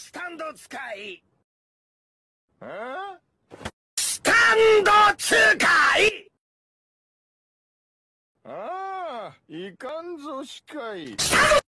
スタンド使いスタンド使いああ、いかんぞ、司会。